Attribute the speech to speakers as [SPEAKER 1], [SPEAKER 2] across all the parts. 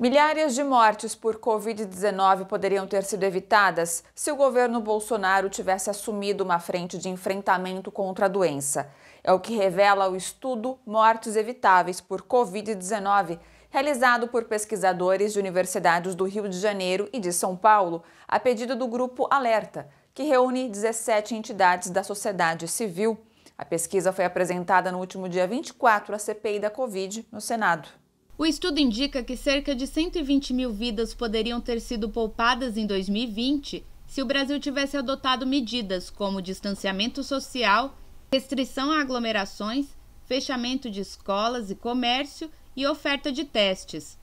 [SPEAKER 1] Milhares de mortes por Covid-19 poderiam ter sido evitadas se o governo Bolsonaro tivesse assumido uma frente de enfrentamento contra a doença. É o que revela o estudo Mortes Evitáveis por Covid-19, realizado por pesquisadores de universidades do Rio de Janeiro e de São Paulo, a pedido do Grupo Alerta, que reúne 17 entidades da sociedade civil. A pesquisa foi apresentada no último dia 24 à CPI da Covid no Senado.
[SPEAKER 2] O estudo indica que cerca de 120 mil vidas poderiam ter sido poupadas em 2020 se o Brasil tivesse adotado medidas como distanciamento social, restrição a aglomerações, fechamento de escolas e comércio e oferta de testes.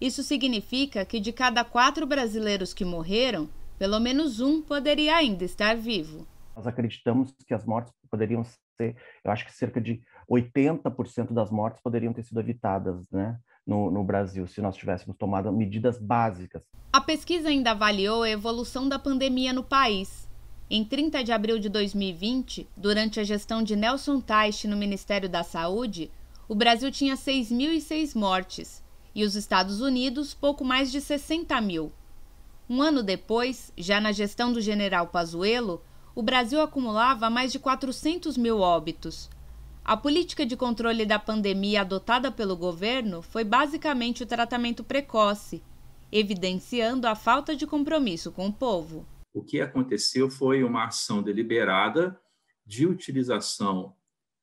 [SPEAKER 2] Isso significa que de cada quatro brasileiros que morreram, pelo menos um poderia ainda estar vivo.
[SPEAKER 3] Nós acreditamos que as mortes poderiam ser, eu acho que cerca de 80% das mortes poderiam ter sido evitadas, né? No, no, Brasil se nós tivéssemos tomado medidas básicas.
[SPEAKER 2] A pesquisa ainda avaliou a evolução da pandemia no país. Em 30 de abril de 2020, durante a gestão de Nelson Teich no Ministério da Saúde, o Brasil tinha 6.006 mortes e os Estados Unidos pouco mais de 60 mil. Um ano depois, já na gestão do general Pazuello, o Brasil acumulava mais de 400 mil óbitos. A política de controle da pandemia adotada pelo governo foi basicamente o tratamento precoce, evidenciando a falta de compromisso com o povo.
[SPEAKER 4] O que aconteceu foi uma ação deliberada de utilização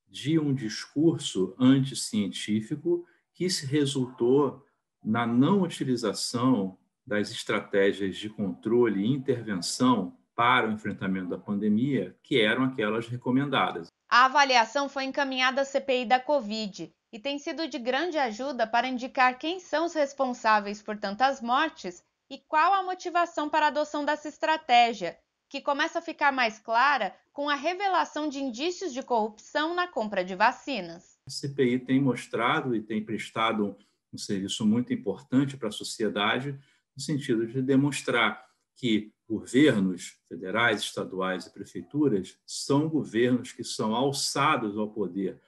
[SPEAKER 4] de um discurso anticientífico que se resultou na não utilização das estratégias de controle e intervenção para o enfrentamento da pandemia, que eram aquelas recomendadas.
[SPEAKER 2] A avaliação foi encaminhada à CPI da Covid e tem sido de grande ajuda para indicar quem são os responsáveis por tantas mortes e qual a motivação para a adoção dessa estratégia, que começa a ficar mais clara com a revelação de indícios de corrupção na compra de vacinas.
[SPEAKER 4] A CPI tem mostrado e tem prestado um serviço muito importante para a sociedade, no sentido de demonstrar que governos federais, estaduais e prefeituras são governos que são alçados ao poder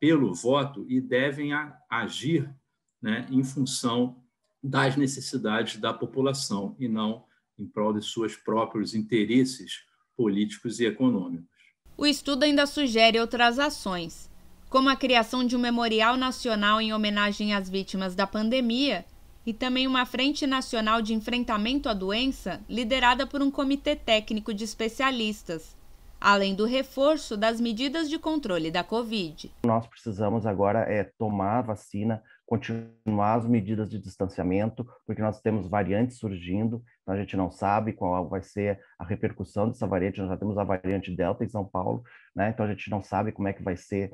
[SPEAKER 4] pelo voto e devem agir né, em função das necessidades da população e não em prol de seus próprios interesses políticos e econômicos.
[SPEAKER 2] O estudo ainda sugere outras ações, como a criação de um memorial nacional em homenagem às vítimas da pandemia e também uma Frente Nacional de Enfrentamento à Doença, liderada por um comitê técnico de especialistas, além do reforço das medidas de controle da Covid.
[SPEAKER 3] Nós precisamos agora é tomar a vacina, continuar as medidas de distanciamento, porque nós temos variantes surgindo, então a gente não sabe qual vai ser a repercussão dessa variante, nós já temos a variante Delta em São Paulo, né? então a gente não sabe como é que vai ser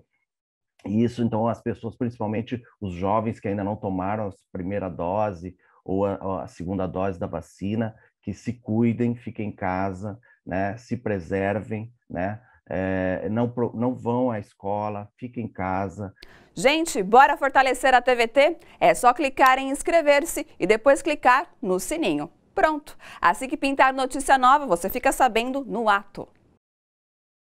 [SPEAKER 3] e isso, então, as pessoas, principalmente os jovens que ainda não tomaram a primeira dose ou a, a segunda dose da vacina, que se cuidem, fiquem em casa, né? se preservem, né? É, não, não vão à escola, fiquem em casa.
[SPEAKER 1] Gente, bora fortalecer a TVT? É só clicar em inscrever-se e depois clicar no sininho. Pronto! Assim que pintar notícia nova, você fica sabendo no ato.